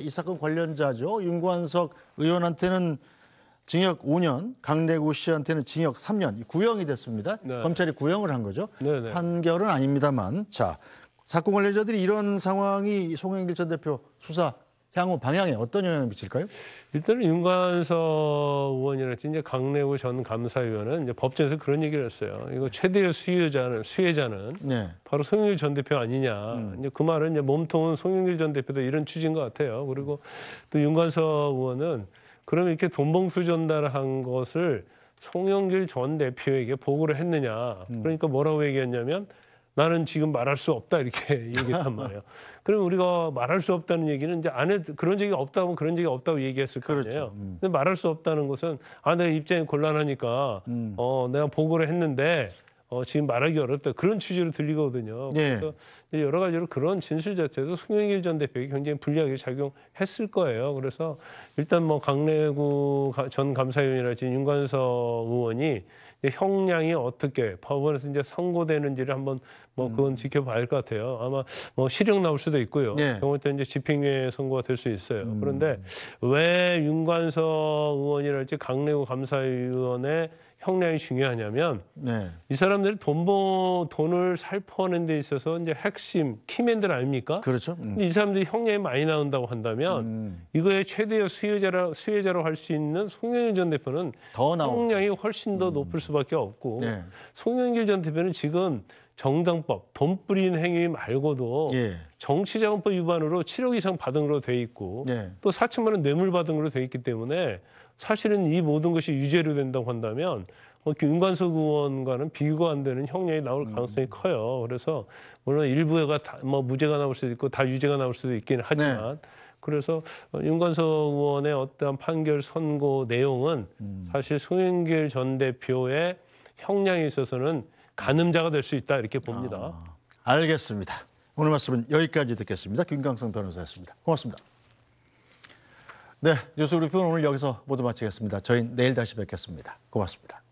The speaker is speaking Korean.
이 사건 관련자죠. 윤관석 의원한테는 징역 5년, 강래구 씨한테는 징역 3년 구형이 됐습니다. 네. 검찰이 구형을 한 거죠. 네, 네. 판결은 아닙니다만 자 사건 관련자들이 이런 상황이 송영길 전 대표 수사 향후 방향에 어떤 영향을 미칠까요? 일단은 윤관석 의원이랄지 이제 강내구 전 감사위원은 이제 법정에서 그런 얘기를 했어요. 이거 최대의 수혜자는 수혜자는 네. 바로 송영길 전 대표 아니냐. 음. 이제 그 말은 이제 몸통은 송영길 전 대표도 이런 취지인 것 같아요. 그리고 또 윤관석 의원은 그러 이렇게 돈봉투 전달한 것을 송영길 전 대표에게 보고를 했느냐. 음. 그러니까 뭐라고 얘기했냐면 나는 지금 말할 수 없다 이렇게 얘기했단 말이에요. 그럼 우리가 말할 수 없다는 얘기는 이제 안에 그런 적이 없다면 그런 적이 없다고 얘기했을 그렇죠. 거예요. 음. 근데 말할 수 없다는 것은 아 내가 입장이 곤란하니까 음. 어 내가 보고를 했는데 어, 지금 말하기 어렵다 그런 취지로 들리거든요. 예. 그래서 여러 가지로 그런 진술 자체도 송영길 전 대표에게 굉장히 불리하게 작용했을 거예요. 그래서 일단 뭐 강래구 전 감사위원이라 지 윤관석 의원이 형량이 어떻게 법원에서 이제 선고되는지를 한번 뭐 그건 음. 지켜봐야 할 것 같아요. 아마 뭐 실형 나올 수도 있고요. 예. 경우 에 따라 이제 집행유예 선고가 될 수 있어요. 음. 그런데 왜 윤관석 의원이랄지 강래구 감사위원의 형량이 중요하냐면 네. 이 사람들이 돈 버, 돈을 살포하는 데 있어서 이제 핵심 키맨들 아닙니까? 그렇죠. 음. 근데 이 사람들이 형량이 많이 나온다고 한다면 음. 이거의 최대의 수혜자라 수혜자로 할 수 있는 송영길 전 대표는 더 형량이 훨씬 더 높을 음. 수밖에 없고 네. 송영길 전 대표는 지금 정당법, 돈뿌린 행위 말고도 예. 정치자금법 위반으로 7억 이상 받은 걸로 돼 있고 예. 또 4천만 원 뇌물 받은 걸로 돼 있기 때문에 사실은 이 모든 것이 유죄로 된다고 한다면 뭐 윤관석 의원과는 비교가 안 되는 형량이 나올 가능성이 음. 커요. 그래서 물론 일부가 다뭐 무죄가 나올 수도 있고 다 유죄가 나올 수도 있긴 네. 하지만 네. 그래서 윤관석 의원의 어떠한 판결 선고 내용은 음. 사실 송영길 전 대표의 형량에 있어서는 가늠자가 될 수 있다 이렇게 봅니다. 아, 알겠습니다. 오늘 말씀은 여기까지 듣겠습니다. 김광성 변호사였습니다. 고맙습니다. 네, 뉴스 브리 오늘 여기서 모두 마치겠습니다. 저희 내일 다시 뵙겠습니다. 고맙습니다.